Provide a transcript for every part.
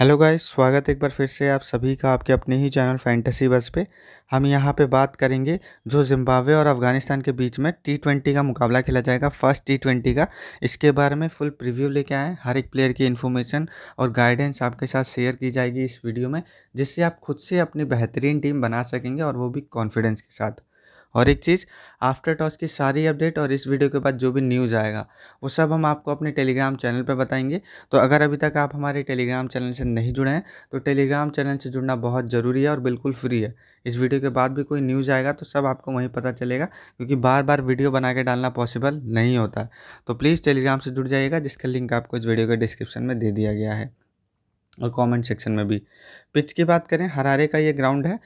hello guys स्वागत है एक बार फिर से आप सभी का आपके अपने ही चैनल फैंटेसी बस पे हम यहाँ पे बात करेंगे जो जिम्बाब्वे और अफगानिस्तान के बीच में टी ट्वेंटी का मुकाबला खेला जाएगा फर्स्ट टी ट्वेंटी का इसके बारे में फुल प्रीव्यू लेके आए हर एक प्लेयर की इन्फॉर्मेशन और गाइडेंस आपके साथ शेयर की जाएगी इस वीडियो में जिससे आप खुद से अपनी बेहतरीन टीम बना सकेंगे और वो भी कॉन्फिडेंस के साथ और एक चीज़ आफ्टर टॉस की सारी अपडेट और इस वीडियो के बाद जो भी न्यूज़ आएगा वो सब हम आपको अपने टेलीग्राम चैनल पर बताएंगे तो अगर अभी तक आप हमारे टेलीग्राम चैनल से नहीं जुड़े हैं तो टेलीग्राम चैनल से जुड़ना बहुत ज़रूरी है और बिल्कुल फ्री है इस वीडियो के बाद भी कोई न्यूज़ आएगा तो सब आपको वहीं पता चलेगा क्योंकि बार बार वीडियो बना के डालना पॉसिबल नहीं होता तो प्लीज़ टेलीग्राम से जुड़ जाइएगा जिसका लिंक आपको इस वीडियो के डिस्क्रिप्शन में दे दिया गया है और कमेंट सेक्शन में भी पिच की बात करें हरारे का ये ग्राउंड है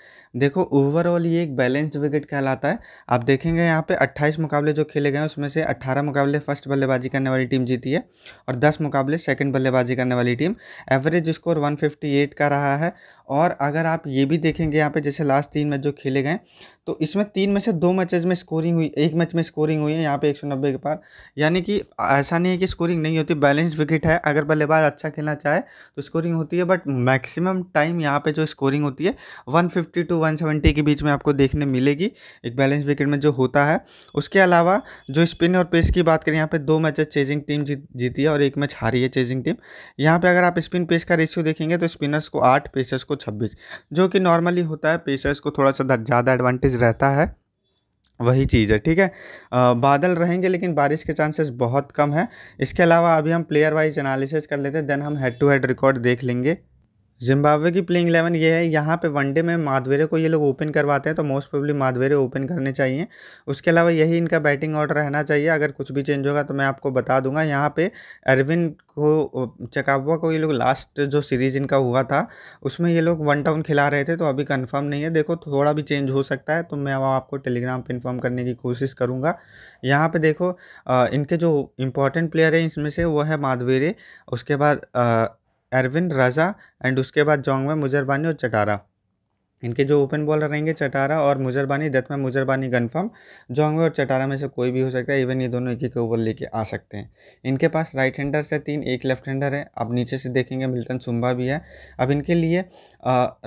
देखो ओवरऑल ये एक बैलेंस्ड विकेट कहलाता है आप देखेंगे यहाँ पे 28 मुकाबले जो खेले गए हैं उसमें से 18 मुकाबले फर्स्ट बल्लेबाजी करने वाली टीम जीती है और 10 मुकाबले सेकंड बल्लेबाजी करने वाली टीम एवरेज स्कोर 158 का रहा है और अगर आप ये भी देखेंगे यहाँ पे जैसे लास्ट तीन मैच जो खेले गए तो इसमें तीन में से दो मैचेस में स्कोरिंग हुई एक मैच में स्कोरिंग हुई है यहाँ पे 190 के पार यानी कि ऐसा नहीं है कि स्कोरिंग नहीं होती बैलेंस विकेट है अगर बल्लेबाज अच्छा खेलना चाहे तो स्कोरिंग होती है बट मैक्सिमम टाइम यहाँ पर जो स्कोरिंग होती है वन टू वन के बीच में आपको देखने मिलेगी एक बैलेंस विकेट में जो होता है उसके अलावा जो स्पिन और पेस की बात करें यहाँ पर दो मैचेज चेजिंग टीम जीती है और एक मैच हारी है चेजिंग टीम यहाँ पर अगर आप स्पिन पेस का रेशियो देखेंगे तो स्पिनर्स को आठ पेसर्स को को छब्बीस जो कि नॉर्मली होता है पेशर्स को थोड़ा सा ज़्यादा एडवांटेज रहता है वही चीज़ है ठीक है आ, बादल रहेंगे लेकिन बारिश के चांसेस बहुत कम है इसके अलावा अभी हम प्लेयर वाइज एनालिसिस कर लेते हैं देन हम हेड टू हेड रिकॉर्ड देख लेंगे जिम्बाब्वे की प्लेइंग इलेवन ये है यहाँ पे वनडे में माधवेरे को ये लोग ओपन करवाते हैं तो मोस्ट प्रोबली माधवेरे ओपन करने चाहिए उसके अलावा यही इनका बैटिंग ऑर्डर रहना चाहिए अगर कुछ भी चेंज होगा तो मैं आपको बता दूंगा यहाँ पे अरविंद को चकाबुआ को ये लोग लास्ट जो सीरीज इनका हुआ था उसमें ये लोग वन टाउन खिला रहे थे तो अभी कन्फर्म नहीं है देखो थोड़ा भी चेंज हो सकता है तो मैं आपको टेलीग्राम पर इन्फॉर्म करने की कोशिश करूँगा यहाँ पर देखो इनके जो इम्पोर्टेंट प्लेयर हैं इसमें से वो है माधवेरे उसके बाद एरविन राजा एंड उसके बाद जोंग में मुजरबानी और चटारा इनके जो ओपन बॉलर रहेंगे चटारा और मुजरबानी डेथ में मुजरबानी कन्फर्म जोंगवे और चटारा में से कोई भी हो सकता है इवन ये दोनों एक एक ओवर लेके आ सकते हैं इनके पास राइट हैंडर से तीन एक लेफ्ट हैंडर है अब नीचे से देखेंगे मिल्टन सुम्बा भी है अब इनके लिए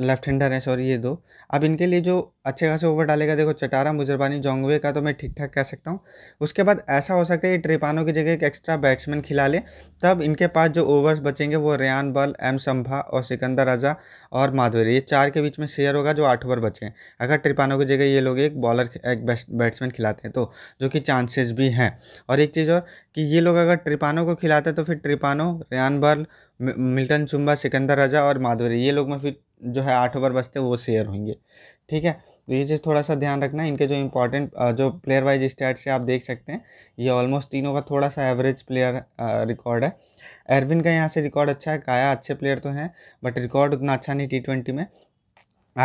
लेफ्ट हैंडर है सॉरी ये दो अब इनके लिए जो अच्छे खासे ओवर डालेगा देखो चटारा मुजरबानी जोंगवे का तो मैं ठीक ठाक कह सकता हूँ उसके बाद ऐसा हो सकता है ये ट्रिपानो की जगह एक एक्स्ट्रा बैट्समैन खिला ले तब इनके पास जो ओवर्स बचेंगे वो रेयान बल एम संभा और सिकंदर रजा और माधुरी ये चार के बीच में शेयर होगा होगा जो आठ ओवर बचे हैं अगर ट्रिपानो की जगह ये लोग एक बॉलर एक बैट्समैन खिलाते हैं तो जो कि चांसेस भी हैं और एक चीज़ और कि ये लोग अगर ट्रिपानो को खिलाते तो फिर Tiripano Ryan Burl Milton Shumba Sikandar Raza और माधुरी ये लोग में फिर जो है आठ ओवर बचते वो शेयर होंगे ठीक है तो ये चीज़ थोड़ा सा ध्यान रखना इनके जो इंपॉर्टेंट जो प्लेयर वाइज स्टैट्स से आप देख सकते हैं ये ऑलमोस्ट तीनों का थोड़ा सा एवरेज प्लेयर रिकॉर्ड है एरविन का यहाँ से रिकॉर्ड अच्छा है काया अच्छे प्लेयर तो हैं बट रिकॉर्ड उतना अच्छा नहीं टी में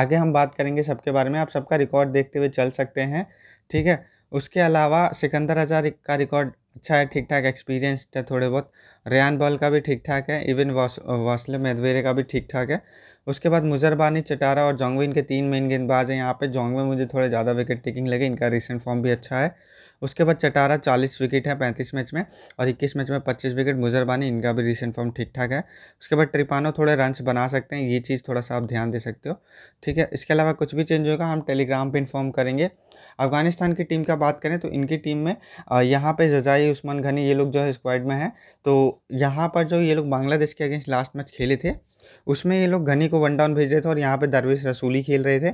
आगे हम बात करेंगे सबके बारे में आप सबका रिकॉर्ड देखते हुए चल सकते हैं ठीक है उसके अलावा सिकंदर हज़ार का रिकॉर्ड अच्छा है ठीक ठाक एक्सपीरियंस है थोड़े बहुत रेन बॉल का भी ठीक ठाक है इवन वास वासले मेदवेरे का भी ठीक ठाक है उसके बाद मुजरबानी चटारा और जोंगवे इनके तीन मेन गेंदबाज हैं यहाँ पे जोंगवे मुझे थोड़े ज़्यादा विकेट टेकिंग लगे इनका रिसेंट फॉर्म भी अच्छा है उसके बाद चटारा चालीस विकेट है पैंतीस मैच में और इक्कीस मैच में पच्चीस विकेट मुजरबानी इनका भी रिसेंट फॉर्म ठीक ठाक है उसके बाद ट्रिपानो थोड़े रन बना सकते हैं ये चीज़ थोड़ा सा आप ध्यान दे सकते हो ठीक है इसके अलावा कुछ भी चेंज होगा हम टेलीग्राम पर इन्फॉर्म करेंगे अफगानिस्तान की टीम का बात करें तो इनकी टीम में यहाँ पर जजाई उस्मान घनी ये लोग जो है स्क्वाड में है तो यहाँ पर जो ये लोग बांग्लादेश के अगेंस्ट लास्ट मैच खेले थे उसमें ये लोग घनी को वन डाउन भेज रहे थे और यहाँ पे दरवेश रसूली खेल रहे थे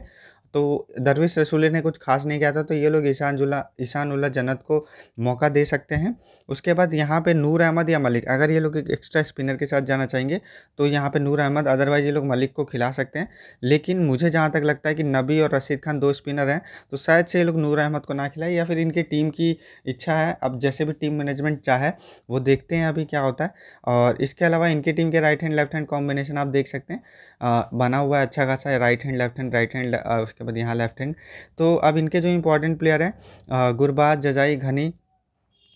तो दरवेश रसूले ने कुछ खास नहीं किया था तो ये लोग ईशान जुला ईशान उल्ला जन्नत को मौका दे सकते हैं उसके बाद यहाँ पे नूर अहमद या मलिक अगर ये लोग एक एक्स्ट्रा स्पिनर के साथ जाना चाहेंगे तो यहाँ पे नूर अहमद अदरवाइज़ ये लोग मलिक को खिला सकते हैं लेकिन मुझे जहाँ तक लगता है कि नबी और रशीद खान दो स्पिनर हैं तो शायद से ये लोग नूर अहमद को ना खिलाए या फिर इनकी टीम की इच्छा है अब जैसे भी टीम मैनेजमेंट चाहे वो देखते हैं अभी क्या होता है और इसके अलावा इनकी टीम के right hand left hand combination आप देख सकते हैं बना हुआ है अच्छा खासा right hand left hand right hand उसके बाद यहाँ लेफ्ट हैंड तो अब इनके जो इंपॉर्टेंट प्लेयर हैं गुरबाज जजाई घनी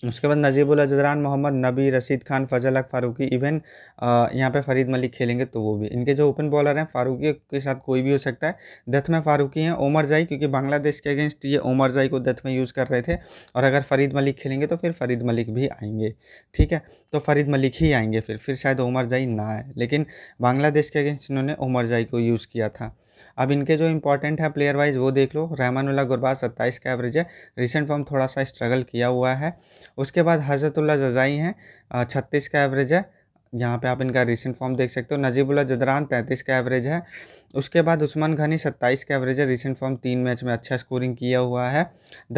उसके बाद नजीबुल अजरान मोहम्मद नबी रशीद खान फजल अक फारूकी इवन यहाँ पे फरीद मलिक खेलेंगे तो वो भी इनके जो ओपन बॉलर हैं फारूकी के साथ कोई भी हो सकता है डेथ में फारूकी हैं ओमर जाई क्योंकि बांग्लादेश के अगेंस्ट ये ओमर जाई को डेथ में यूज़ कर रहे थे और अगर फरीद मलिक खेलेंगे तो फिर फरीद मलिक भी आएंगे ठीक है तो फरीद मलिक ही आएंगे फिर फिर शायद ओमर जाई ना आए लेकिन बांग्लादेश के अगेंस्ट इन्होंने ओमर जाई को यूज़ किया था अब इनके जो इंपॉर्टेंट है प्लेयर वाइज वो देख लो रहमानुल्ला गुरबाज सत्ताईस का एवरेज है रिसेंट फॉर्म थोड़ा सा स्ट्रगल किया हुआ है उसके बाद हजरतुल्ला जजाई हैं छत्तीस का एवरेज है यहाँ पे आप इनका रिसेंट फॉर्म देख सकते हो नजीबुल्ला जदरान तैंतीस का एवरेज है उसके बाद उस्मान घनी सत्ताईस का एवरेज है रिसेंट फॉर्म तीन मैच में अच्छा स्कोरिंग किया हुआ है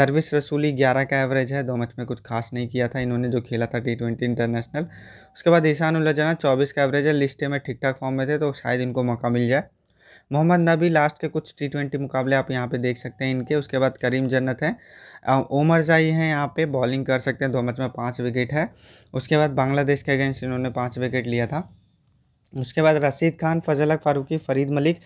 दरविश रसूली ग्यारह का एवरेज है दो मैच में कुछ खास नहीं किया था इन्होंने जो खेला था टी ट्वेंटी इंटरनेशनल उसके बाद ईशान उल्लाजना चौबीस का एवरेज है लिस्ट में ठीक ठाक फॉर्म में थे तो शायद इनको मौका मिल जाए मोहम्मद नबी लास्ट के कुछ टी ट्वेंटी मुकाबले आप यहाँ पे देख सकते हैं इनके उसके बाद करीम जन्नत है ओमर जाई हैं यहाँ पे बॉलिंग कर सकते हैं दो मैच में पाँच विकेट है उसके बाद बांग्लादेश के अगेंस्ट इन्होंने पाँच विकेट लिया था उसके बाद रशीद खान फजल फारूकी फरीद मलिक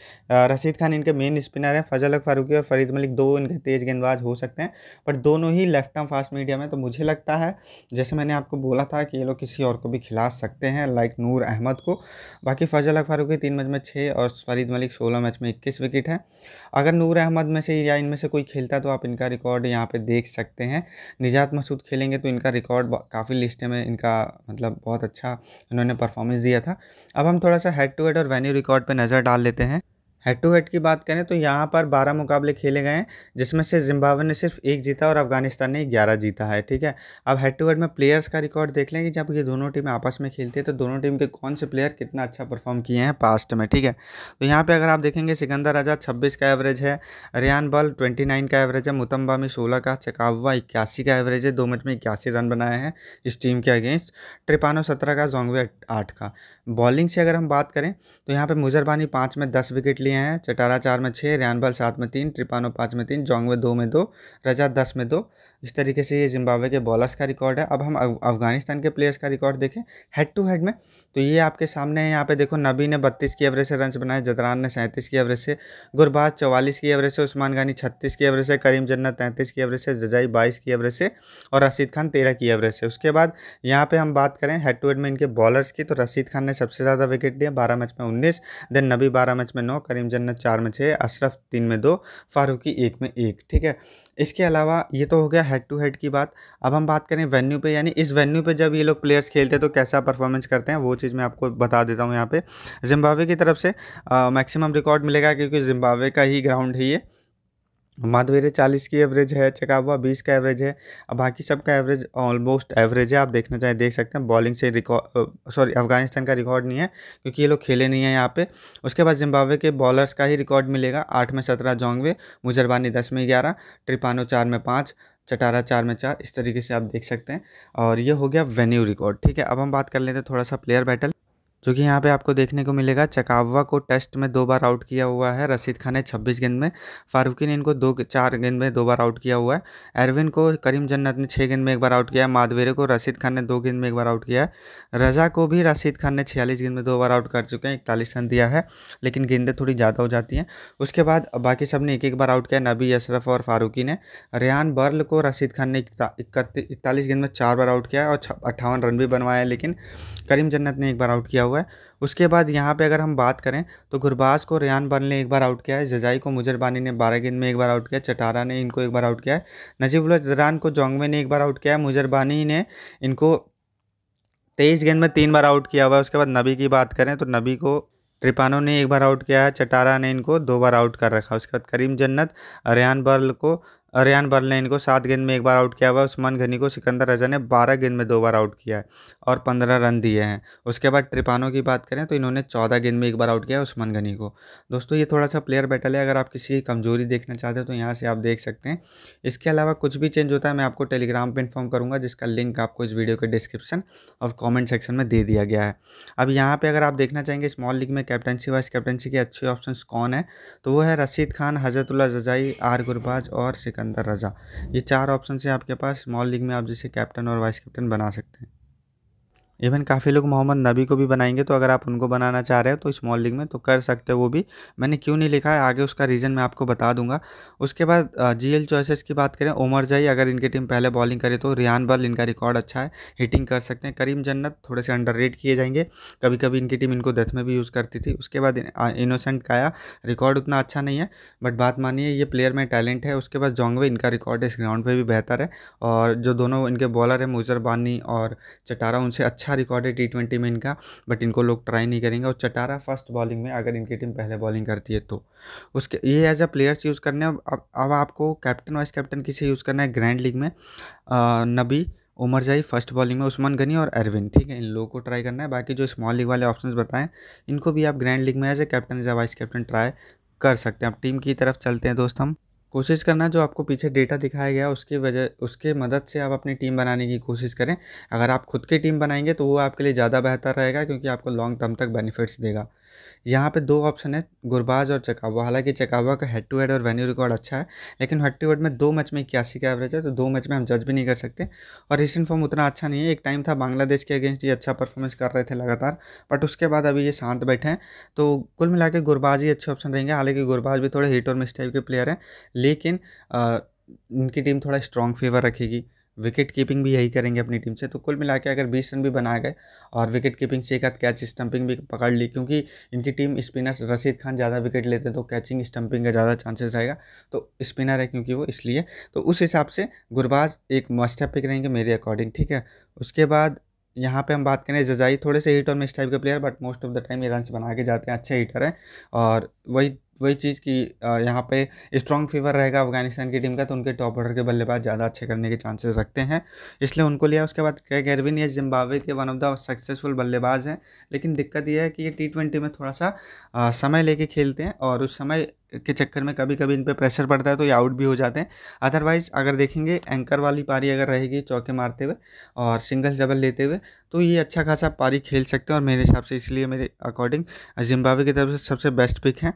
रशीद खान इनके मेन स्पिनर हैं फजल अक फारूकी और फरीद मलिक दो इनके तेज़ गेंदबाज हो सकते हैं बट दोनों ही लेफ्ट आर्म फास्ट मीडियम है तो मुझे लगता है जैसे मैंने आपको बोला था कि ये लोग किसी और को भी खिला सकते हैं लाइक नूर अहमद को बाकी फजल अक फारूकी तीन मैच में छः और फरीद मलिक सोलह मैच में इक्कीस विकेट है अगर नूर अहमद में से या इनमें से कोई खेलता तो आप इनका रिकॉर्ड यहाँ पर देख सकते हैं निजात मसूद खेलेंगे तो इनका रिकॉर्ड काफ़ी लिस्ट में इनका मतलब बहुत अच्छा इन्होंने परफॉर्मेंस दिया था अब हम थोड़ा सा हेड टू हेड और वेन्यू रिकॉर्ड पे नज़र डाल लेते हैं हेड टू हेड की बात करें तो यहाँ पर बारह मुकाबले खेले गए हैं जिसमें से जिम्बावे ने सिर्फ एक जीता और अफगानिस्तान ने ग्यारह जीता है ठीक है अब हेड टू हेड में प्लेयर्स का रिकॉर्ड देख लेंगे जब ये दोनों टीमें आपस में खेलती है तो दोनों टीम के कौन से प्लेयर कितना अच्छा परफॉर्म किए हैं पास्ट में ठीक है तो यहाँ पर अगर आप देखेंगे सिकंदर राजा छब्बीस का एवरेज है रियान बल ट्वेंटी नाइन का एवरेज है मुतम्बा में सोलह का चकावा इक्यासी का एवरेज है दो मैच में इक्यासी रन बनाए हैं इस टीम के अगेंस्ट ट्रिपानो सत्रह का जोंगवे आठ का बॉलिंग से अगर हम बात करें तो यहाँ पर मुजरबानी पाँच में दस विकेट लिए हैं चटारा चार में छः रयानबाल सात में तीन ट्रिपानो पाँच में तीन जोंगवे दो में दो रजा दस में दो इस तरीके से ये जिम्बावे के बॉलर्स का रिकॉर्ड है अब हम अफगानिस्तान के प्लेयर्स का रिकॉर्ड देखें हेड टू हेड में तो ये आपके सामने है यहाँ पे देखो नबी ने बत्तीस की एवरेज से रन बनाए जदरान ने सैंतीस की एवरेज से गुरबाज चौवालीस की एवरेज से उस्मान गानी छत्तीस की एवरेज से करीम जन्ना तैंतीस की एवरेज से जजाई बाईस की एवरेज से और रशीद खान तेरह की एवरेज से उसके बाद यहाँ पर हम बात करें हेड टू हेड में इनके बॉलर्स की तो रशीद खान ने सबसे ज़्यादा विकेट दिए बारह मैच में उन्नीस देन नबी बारह मैच में नौ करीम जन्नत चार में छः अशरफ तीन में दो फारूकी एक में एक ठीक है इसके अलावा ये तो हो गया हेड टू हेड की बात अब हम बात करें वेन्यू पे यानी इस वेन्यू पे जब ये लोग प्लेयर्स खेलते हैं तो कैसा परफॉर्मेंस करते हैं वो चीज़ मैं आपको बता देता हूँ यहाँ पे जिम्बावे की तरफ से मैक्सिमम रिकॉर्ड मिलेगा क्योंकि जिम्बावे का ही ग्राउंड है ये माधवेरे चालीस की एवरेज है हुआ बीस का एवरेज है अब बाकी सब का एवरेज ऑलमोस्ट एवरेज है आप देखना चाहें देख सकते हैं बॉलिंग से रिकॉर्ड सॉरी अफगानिस्तान का रिकॉर्ड नहीं है क्योंकि ये लोग खेले नहीं है यहाँ पे उसके बाद जिम्बावे के बॉलर्स का ही रिकॉर्ड मिलेगा आठ में सत्रह जोंगवे मुजरबानी दस में ग्यारह ट्रिपानो चार में पाँच चटारा चार में चार इस तरीके से आप देख सकते हैं और ये हो गया वेन्यू रिकॉर्ड ठीक है अब हम बात कर लेते हैं थोड़ा सा प्लेयर बैटल जो कि यहाँ पे आपको देखने को मिलेगा चकावा को टेस्ट में दो बार आउट किया हुआ है रशीद खान ने छब्बीस गेंद में फारूकी ने इनको दो चार गेंद में दो बार आउट किया हुआ है एरविन को करीम जन्नत ने छः गेंद में एक बार आउट किया है माधवेरे को रशीद खान ने दो गेंद में एक बार आउट किया है रजा को भी रशीद खान ने छियालीस गेंद में दो बार आउट कर चुके हैं इकतालीस रन दिया है लेकिन गेंदें थोड़ी ज़्यादा हो जाती हैं उसके बाद बाकी सब ने एक एक बार आउट किया नबी अशरफ और फारूकी ने रेहान बर्ल को रशीद खान ने इकतालीस गेंद में चार बार आउट किया है और अट्ठावन रन भी बनवाया लेकिन करीम जन्नत ने एक बार आउट किया हुआ है उसके बाद यहाँ पे अगर हम बात करें तो गुरबाज को रियान बन ने एक बार आउट किया है जजाई को मुजरबानी ने बारह गेंद में एक बार आउट किया चटारा ने इनको एक बार आउट किया है नजीबुल्ला जरान को जोंगवे ने एक बार आउट किया है मुजरबानी ने इनको तेईस गेंद में तीन बार आउट किया हुआ है उसके बाद नबी की बात करें तो नबी को ट्रिपानो ने एक बार आउट किया है चटारा ने इनको दो बार आउट कर रखा है उसके बाद करीम जन्नत रेयान बर्ल को रयान बर्ल ने इनको सात गेंद में एक बार आउट किया हुआ है उस्मान घनी को सिकंदर रजा ने बारह गेंद में दो बार आउट किया है और पंद्रह रन दिए हैं उसके बाद ट्रिपानों की बात करें तो इन्होंने चौदह गेंद में एक बार आउट किया है उस्मान घनी को दोस्तों ये थोड़ा सा प्लेयर बैटल है अगर आप किसी की कमजोरी देखना चाहते हो तो यहाँ से आप देख सकते हैं इसके अलावा कुछ भी चेंज होता है मैं आपको टेलीग्राम पर इन्फॉर्म करूँगा जिसका लिंक आपको इस वीडियो के डिस्क्रिप्शन और कॉमेंट सेक्शन में दे दिया गया है अब यहाँ पर अगर आप देखना चाहेंगे स्मॉल लीग में कैप्टनसी वाइस कैप्टनसी के अच्छे ऑप्शन कौन है तो वो है रशीद खान हजरतुल्ला जजाई आर गुरबाज और सिकंदर रज़ा ये चार ऑप्शन है आपके पास स्मॉल लीग में आप जिसे कैप्टन और वाइस कैप्टन बना सकते हैं इवन काफ़ी लोग मोहम्मद नबी को भी बनाएंगे तो अगर आप उनको बनाना चाह रहे हो तो स्मॉल लीग में तो कर सकते हो वो भी मैंने क्यों नहीं लिखा है आगे उसका रीज़न मैं आपको बता दूंगा उसके बाद जी एल चॉइसेस की बात करें ओमर जई अगर इनकी टीम पहले बॉलिंग करे तो रियान बल इनका रिकॉर्ड अच्छा है हिटिंग कर सकते हैं करीम जन्नत थोड़े से अंडर किए जाएंगे कभी कभी इनकी टीम इनको डेथ में भी यूज़ करती थी उसके बाद इनोसेंट काया रिकॉर्ड उतना अच्छा नहीं है बट बात मानिए ये प्लेयर में टैलेंट है उसके बाद जोंगवे इनका रिकॉर्ड इस ग्राउंड पर भी बेहतर है और जो दोनों इनके बॉलर हैं मुजरबानी और चटारा उनसे अच्छा अच्छा रिकॉर्ड है टी ट्वेंटी में इनका बट इनको लोग ट्राई नहीं करेंगे और चटारा फर्स्ट बॉलिंग में अगर इनकी टीम पहले बॉलिंग करती है तो उसके ये एज अ प्लेयर्स यूज़ करने अब अब आपको कैप्टन वाइस कैप्टन किसे यूज़ करना है ग्रैंड लीग में नबी उमर जाई फर्स्ट बॉलिंग में उस्मान गनी और अरविन ठीक है इन लोगों को ट्राई करना है बाकी जो स्मॉल लीग वाले ऑप्शंस बताएं इनको भी आप ग्रैंड लीग में as a captain as a vice captain try कर सकते हैं अब टीम की तरफ चलते हैं दोस्त हम कोशिश करना जो आपको पीछे डेटा दिखाया गया उसकी वजह उसके मदद से आप अपनी टीम बनाने की कोशिश करें अगर आप खुद की टीम बनाएंगे तो वो आपके लिए ज़्यादा बेहतर रहेगा क्योंकि आपको लॉन्ग टर्म तक बेनिफिट्स देगा यहाँ पे दो ऑप्शन है गुरबाज और चकावा हालांकि चकावा का हेड टू हेड और वेन्यू रिकॉर्ड अच्छा है लेकिन हेड टू हेड में दो मैच में इक्यासी का एवरेज है तो दो मैच में हम जज भी नहीं कर सकते और रिसेंट फॉर्म उतना अच्छा नहीं है एक टाइम था बांग्लादेश के अगेंस्ट ये अच्छा परफॉर्मेंस कर रहे थे लगातार बट उसके बाद अभी ये शांत बैठे हैं तो कुल मिला के गुरबाज ही अच्छे ऑप्शन रहेंगे हालांकि गुरबाज भी थोड़े हिट और मिस टाइप के प्लेयर हैं लेकिन इनकी टीम थोड़ा स्ट्रॉन्ग फेवर रखेगी विकेट कीपिंग भी यही करेंगे अपनी टीम से तो कुल मिला के अगर बीस रन भी बनाए गए और विकेट कीपिंग से एक आध कैच स्टंपिंग भी पकड़ ली क्योंकि इनकी टीम स्पिनर रशीद खान ज़्यादा विकेट लेते हैं तो कैचिंग स्टंपिंग का ज़्यादा चांसेस रहेगा तो स्पिनर है क्योंकि वो इसलिए तो उस हिसाब से गुरबाज एक मस्ट पिक रहेंगे मेरे अकॉर्डिंग ठीक है उसके बाद यहाँ पे हम बात करें जजाई थोड़े से हिट और मिस टाइप के player but most of the time ये रन बना के जाते हैं अच्छे हीटर हैं और वही वही चीज़ की यहाँ पे स्ट्रॉन्ग फीवर रहेगा अफगानिस्तान की टीम का तो उनके टॉप ऑर्डर के बल्लेबाज ज़्यादा अच्छे करने के चांसेस रखते हैं इसलिए उनको लिया उसके बाद क्रेग एरविन ये जिम्बावे के वन ऑफ द सक्सेसफुल बल्लेबाज हैं लेकिन दिक्कत यह है कि ये टी ट्वेंटी में थोड़ा सा आ, समय लेके खेलते हैं और उस समय के चक्कर में कभी कभी इन पर प्रेशर पड़ता है तो ये आउट भी हो जाते हैं अदरवाइज़ अगर देखेंगे एंकर वाली पारी अगर रहेगी चौके मारते हुए और सिंगल डबल लेते हुए तो ये अच्छा खासा पारी खेल सकते हैं और मेरे हिसाब से इसलिए मेरे अकॉर्डिंग जिम्बावे की तरफ से सबसे बेस्ट पिक है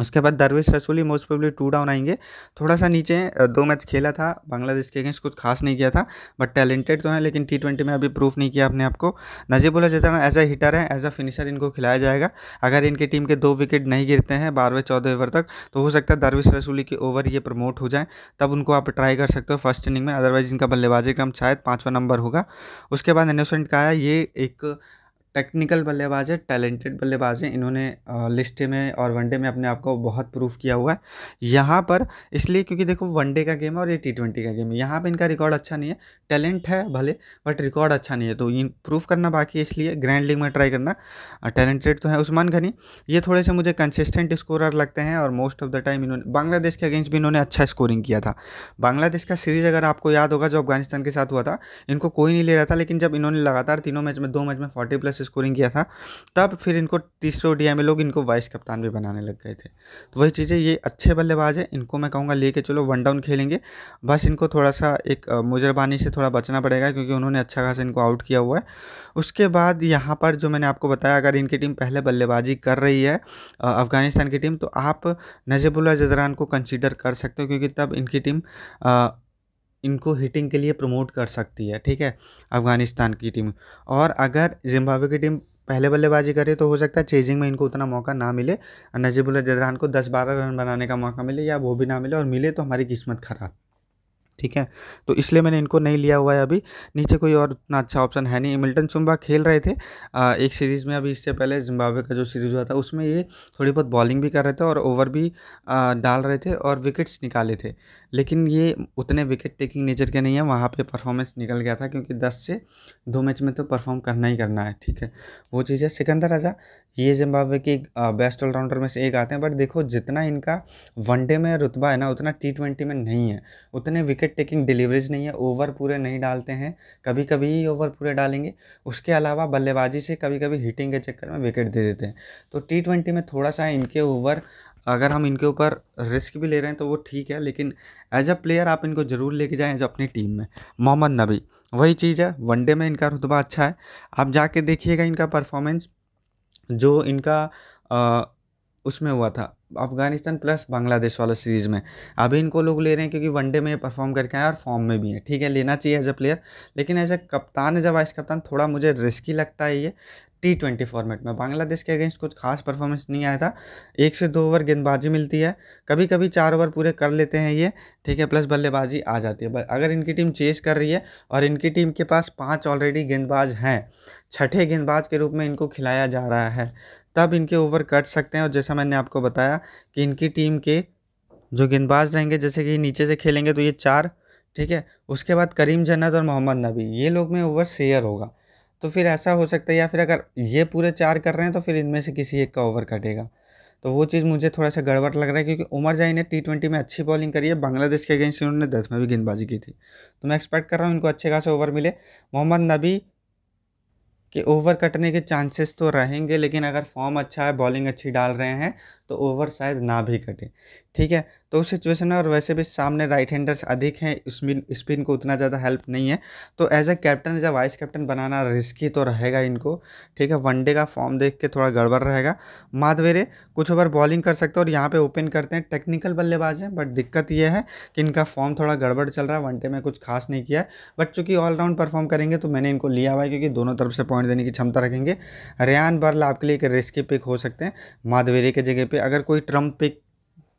उसके बाद Darwish Rasuli most probably two down आएंगे थोड़ा सा नीचे दो मैच खेला था बांग्लादेश के अगेंस्ट कुछ खास नहीं किया था बट टैलेंटेड तो हैं लेकिन टी ट्वेंटी में अभी प्रूफ नहीं किया अपने आपको नजीबुल जैसा एज अ हिटर है एज अ फिनिशर इनको खिलाया जाएगा अगर इनकी टीम के दो विकेट नहीं गिरते हैं बारहवें चौदह ओवर तक तो हो सकता है दरवेश रसूली के ओवर ये प्रमोट हो जाए तब उनको आप ट्राई कर सकते हो फर्स्ट इनिंग में अदरवाइज इनका बल्लेबाजी क्रम शायद पाँचवा नंबर होगा उसके बाद इनोसेंट का आया ये एक टेक्निकल बल्लेबाज है टैलेंटेड बल्लेबाज है इन्होंने लिस्ट में और वनडे में अपने आप को बहुत प्रूफ किया हुआ है यहाँ पर इसलिए क्योंकि देखो वनडे का गेम है और ये टी ट्वेंटी का गेम है यहाँ पर इनका रिकॉर्ड अच्छा नहीं है टैलेंट है भले बट रिकॉर्ड अच्छा नहीं है तो इन प्रूफ करना बाकी है इसलिए ग्रैंड लीग में ट्राई करना टैलेंटेड तो है उस्मान घनी ये थोड़े से मुझे कंसिस्टेंट स्कोरर लगते हैं और मोस्ट ऑफ द टाइम इन्होंने बांग्लादेश के अगेंस्ट भी इन्होंने अच्छा स्कोरिंग किया था बांग्लादेश का सीरीज अगर आपको याद होगा जो अफगानिस्तान के साथ हुआ था इनको कोई नहीं ले रहा था लेकिन जब इन्होंने लगातार तीनों मैच में दो मैच में फोर्टी प्लस स्कोरिंग किया था तब फिर इनको तीसरे ओडीआई में लोग इनको वाइस कप्तान भी बनाने लग गए थे तो वही चीज़ें ये अच्छे बल्लेबाज हैं इनको मैं कहूँगा लेके चलो वन डाउन खेलेंगे बस इनको थोड़ा सा एक मुजरबानी से थोड़ा बचना पड़ेगा क्योंकि उन्होंने अच्छा खासा इनको आउट किया हुआ है उसके बाद यहाँ पर जो मैंने आपको बताया अगर इनकी टीम पहले बल्लेबाजी कर रही है अफगानिस्तान की टीम तो आप नजीबुल्ला जदरान को कंसिडर कर सकते हो क्योंकि तब इनकी टीम इनको हिटिंग के लिए प्रमोट कर सकती है ठीक है अफ़गानिस्तान की टीम और अगर जिम्बाब्वे की टीम पहले बल्लेबाजी करे तो हो सकता है चेजिंग में इनको उतना मौका ना मिले नजीबुल्ला जदरान को दस बारह रन बनाने का मौका मिले या वो भी ना मिले और मिले तो हमारी किस्मत ख़राब ठीक है तो इसलिए मैंने इनको नहीं लिया हुआ है अभी नीचे कोई और उतना अच्छा ऑप्शन है नहीं मिल्टन चुम्बा खेल रहे थे आ, एक सीरीज़ में अभी इससे पहले जिम्बाब्वे का जो सीरीज़ हुआ था उसमें ये थोड़ी बहुत बॉलिंग भी कर रहे थे और ओवर भी आ, डाल रहे थे और विकेट्स निकाले थे लेकिन ये उतने विकेट टेकिंग नेचर के नहीं है वहाँ पर परफॉर्मेंस निकल गया था क्योंकि दस से दो मैच में तो परफॉर्म करना ही करना है ठीक है वो चीज़ है सिकंदर राजा ये जिम्बाब्वे के बेस्ट ऑलराउंडर में से एक आते हैं बट देखो जितना इनका वनडे में रुतबा है ना उतना टी ट्वेंटी में नहीं है उतने विकेट टेकिंग डिलीवरीज नहीं है ओवर पूरे नहीं डालते हैं कभी कभी ही ओवर पूरे डालेंगे उसके अलावा बल्लेबाजी से कभी कभी हिटिंग के चक्कर में विकेट दे देते हैं तो टी ट्वेंटी में थोड़ा सा इनके ओवर अगर हम इनके ऊपर रिस्क भी ले रहे हैं तो वो ठीक है लेकिन एज अ प्लेयर आप इनको ज़रूर लेके जाएं एज अपनी टीम में मोहम्मद नबी वही चीज़ है वनडे में इनका रुतबा अच्छा है आप जाके देखिएगा इनका परफॉर्मेंस जो इनका आ, उसमें हुआ था अफ़गानिस्तान प्लस बांग्लादेश वाला सीरीज़ में अभी इनको लोग ले रहे हैं क्योंकि वनडे में परफॉर्म करके आए और फॉर्म में भी है ठीक है लेना चाहिए एज अ प्लेयर लेकिन एज अ कप्तान एज अ वाइस कप्तान थोड़ा मुझे रिस्की लगता है ये टी ट्वेंटी फॉर्मेट में बांग्लादेश के अगेंस्ट कुछ खास परफॉर्मेंस नहीं आया था एक से दो ओवर गेंदबाजी मिलती है कभी कभी चार ओवर पूरे कर लेते हैं ये ठीक है प्लस बल्लेबाजी आ जाती है अगर इनकी टीम चेस कर रही है और इनकी टीम के पास पाँच ऑलरेडी गेंदबाज हैं छठे गेंदबाज के रूप में इनको खिलाया जा रहा है तब इनके ओवर कट सकते हैं और जैसा मैंने आपको बताया कि इनकी टीम के जो गेंदबाज रहेंगे जैसे कि नीचे से खेलेंगे तो ये चार ठीक है उसके बाद करीम जन्नत और मोहम्मद नबी ये लोग में ओवर शेयर होगा तो फिर ऐसा हो सकता है या फिर अगर ये पूरे चार कर रहे हैं तो फिर इनमें से किसी एक का ओवर कटेगा तो वो चीज़ मुझे थोड़ा सा गड़बड़ लग रहा है क्योंकि उमर जाई ने टी ट्वेंटी में अच्छी बॉलिंग करी है बांग्लादेश के अगेंस्ट उन्होंने दस में भी गेंदबाजी की थी तो मैं एक्सपेक्ट कर रहा हूँ इनको अच्छे खासे ओवर मिले मोहम्मद नबी के ओवर कटने के चांसेस तो रहेंगे लेकिन अगर फॉर्म अच्छा है बॉलिंग अच्छी डाल रहे हैं तो ओवर शायद ना भी कटे ठीक है तो उस सिचुएशन में और वैसे भी सामने राइट हैंडर्स अधिक हैं स्पिन स्पिन को उतना ज़्यादा हेल्प नहीं है तो as a captain as a vice captain बनाना रिस्की तो रहेगा इनको ठीक है वनडे का फॉर्म देख के थोड़ा गड़बड़ रहेगा माधवेरे कुछ ओवर बॉलिंग कर सकते हैं और यहाँ पर ओपन करते हैं टेक्निकल बल्लेबाज हैं बट दिक्कत यह है कि इनका फॉर्म थोड़ा गड़बड़ चल रहा है वनडे में कुछ खास नहीं किया है बट चूंकि ऑलराउंड परफॉर्म करेंगे तो मैंने इनको लिया हुआ है क्योंकि दोनों तरफ से पॉइंट देने की क्षमता रखेंगे रेयान बर्ल आपके लिए एक रिस्की पिक हो सकते हैं माधवेरे के जगह पर अगर कोई ट्रम्प पिक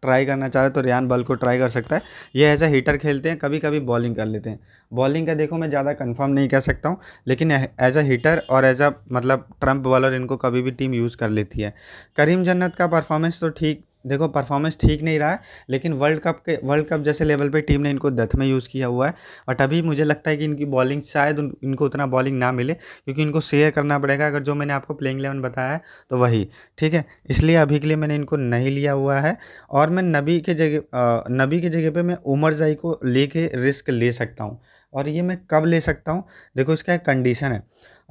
ट्राई करना चाह रहे तो रियान बल को ट्राई कर सकता है ये ऐसा हीटर खेलते हैं कभी कभी बॉलिंग कर लेते हैं बॉलिंग का देखो मैं ज़्यादा कंफर्म नहीं कह सकता हूँ लेकिन एज अ हीटर और एज अ मतलब ट्रंप बॉलर इनको कभी भी टीम यूज़ कर लेती है करीम जन्नत का परफॉर्मेंस तो ठीक देखो परफॉर्मेंस ठीक नहीं रहा है लेकिन वर्ल्ड कप के वर्ल्ड कप जैसे लेवल पे टीम ने इनको डेथ में यूज़ किया हुआ है बट अभी मुझे लगता है कि इनकी बॉलिंग शायद इनको उतना बॉलिंग ना मिले क्योंकि इनको शेयर करना पड़ेगा अगर जो मैंने आपको प्लेइंग एलेवन बताया है तो वही ठीक है इसलिए अभी के लिए मैंने इनको नहीं लिया हुआ है और मैं नबी के जगह नबी के जगह पर मैं उमर जई को ले रिस्क ले सकता हूँ और ये मैं कब ले सकता हूँ देखो इसका एक कंडीशन है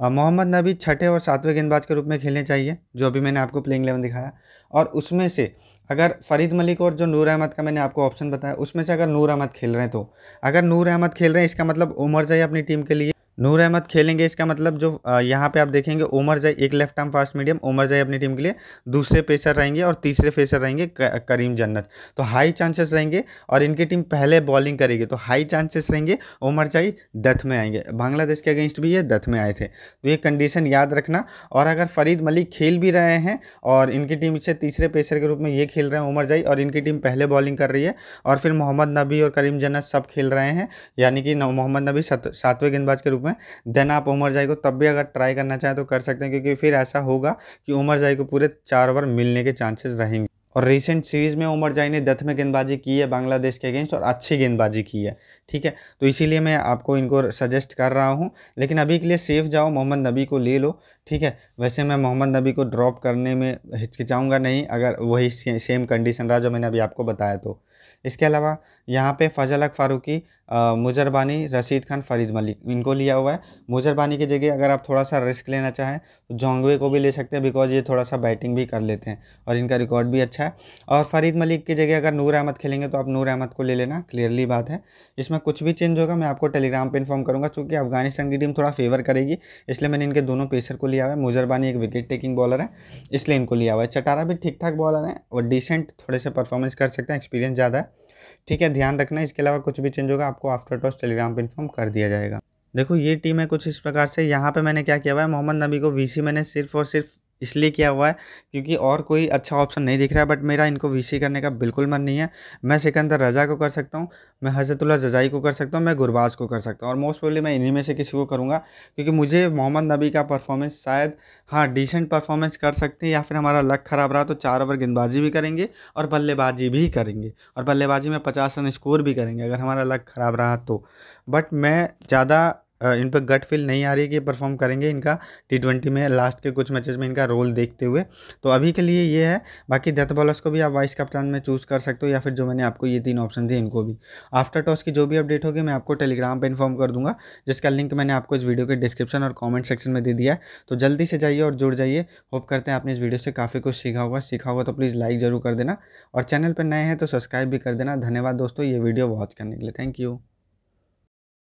मोहम्मद नबी छठे और सातवें गेंदबाज के रूप में खेलने चाहिए जो अभी मैंने आपको प्लेइंग इलेवन दिखाया और उसमें से अगर फरीद मलिक और जो नूर अहमद का मैंने आपको ऑप्शन बताया उसमें से अगर नूर अहमद खेल रहे हैं तो अगर नूर अहमद खेल रहे हैं इसका मतलब उमर जाए अपनी टीम के लिए नूर अहमद खेलेंगे इसका मतलब जो यहाँ पे आप देखेंगे उमर जय एक left arm fast medium Omarzai अपनी टीम के लिए दूसरे पेसर रहेंगे और तीसरे पेसर रहेंगे करीम जन्नत तो हाई चांसेस रहेंगे और इनकी टीम पहले बॉलिंग करेगी तो हाई चांसेस रहेंगे उमर जय डेथ में आएंगे बांग्लादेश के अगेंस्ट भी ये डेथ में आए थे तो ये कंडीशन याद रखना और अगर फरीद मलिक खेल भी रहे हैं और इनकी टीम से तीसरे पेसर के रूप में ये खेल रहे हैं उमर जई और इनकी टीम पहले बॉलिंग कर रही है और फिर मोहम्मद नबी और करीम जन्नत सब खेल रहे हैं यानी कि मोहम्मद नबी सातवें गेंदबाज के रूप में देन आप उमर जाई को तब भी अगर ट्राई करना चाहें तो कर सकते हैं क्योंकि फिर ऐसा होगा कि उमर जाई को पूरे चार ओवर मिलने के चांसेस रहेंगे और रिसेंट सीरीज़ में उमर जाई ने दथ में गेंदबाजी की है बांग्लादेश के अगेंस्ट और अच्छी गेंदबाजी की है ठीक है तो इसीलिए मैं आपको इनको सजेस्ट कर रहा हूँ लेकिन अभी के लिए सेफ जाओ मोहम्मद नबी को ले लो ठीक है वैसे मैं मोहम्मद नबी को ड्रॉप करने में हिचकिचाऊँगा नहीं अगर वही सेम कंडीशन रहा जो मैंने अभी आपको बताया तो इसके अलावा यहाँ पे फजल अक फारूकी मुजरबानी रशीद खान फरीद मलिक इनको लिया हुआ है मुजरबानी की जगह अगर आप थोड़ा सा रिस्क लेना चाहें तो जोंगवे को भी ले सकते हैं बिकॉज ये थोड़ा सा बैटिंग भी कर लेते हैं और इनका रिकॉर्ड भी अच्छा है और फरीद मलिक की जगह अगर नूर अहमद खेलेंगे तो आप नूर अहमद को ले लेना क्लियरली बात है इसमें कुछ भी चेंज होगा मैं आपको टेलीग्राम पर इन्फॉर्म करूँगा चूँकि अफगानिस्तान की टीम थोड़ा फेवर करेगी इसलिए मैंने इनके दोनों पेसर को लिया हुआ है मुजरबानी एक विकेट टेकिंग बॉलर है इसलिए इनको लिया हुआ है चटारा भी ठीक ठाक बॉलर है और डिसेंट थोड़े से परफॉर्मेंस कर सकते हैं एक्सपीरियंस ज़्यादा है ठीक है ध्यान रखना इसके अलावा कुछ भी चेंज होगा आपको आफ्टर टॉस टेलीग्राम पर इन्फॉर्म कर दिया जाएगा देखो ये टीम है कुछ इस प्रकार से यहाँ पे मैंने क्या किया हुआ है मोहम्मद नबी को वीसी मैंने सिर्फ और सिर्फ इसलिए किया हुआ है क्योंकि और कोई अच्छा ऑप्शन नहीं दिख रहा है बट मेरा इनको वीसी करने का बिल्कुल मन नहीं है मैं सिकंदर रज़ा को कर सकता हूँ मैं हज़रतुल्ला जजाई को कर सकता हूँ मैं गुरबाज को कर सकता हूँ और मोस्ट प्रोबली मैं इन्हीं में से किसी को करूँगा क्योंकि मुझे मोहम्मद नबी का परफॉर्मेंस शायद हाँ डिसेंट परफॉर्मेंस कर सकते हैं या फिर हमारा लक खराब रहा तो चार ओवर गेंदबाजी भी करेंगे और बल्लेबाजी भी करेंगे और बल्लेबाजी में पचास रन स्कोर भी करेंगे अगर हमारा लक खराब रहा तो बट मैं ज़्यादा इन पर गट फील नहीं आ रही कि परफॉर्म करेंगे इनका टी ट्वेंटी में लास्ट के कुछ मैचेस में इनका रोल देखते हुए तो अभी के लिए ये है बाकी डेथ बॉलर्स को भी आप वाइस कप्तान में चूज़ कर सकते हो या फिर जो मैंने आपको ये तीन ऑप्शन दिए इनको भी आफ्टर टॉस की जो भी अपडेट होगी मैं आपको टेलीग्राम पर इन्फॉर्म कर दूंगा जिसका लिंक मैंने आपको इस वीडियो के डिस्क्रिप्शन और कॉमेंट सेक्शन में दे दिया है तो जल्दी से जाइए और जुड़ जाइए होप करते हैं आपने इस वीडियो से काफ़ी कुछ सीखा होगा सीखा होगा तो प्लीज़ लाइक ज़रूर कर देना और चैनल पर नए हैं तो सब्सक्राइब भी कर देना धन्यवाद दोस्तों ये वीडियो वॉच करने के लिए थैंक यू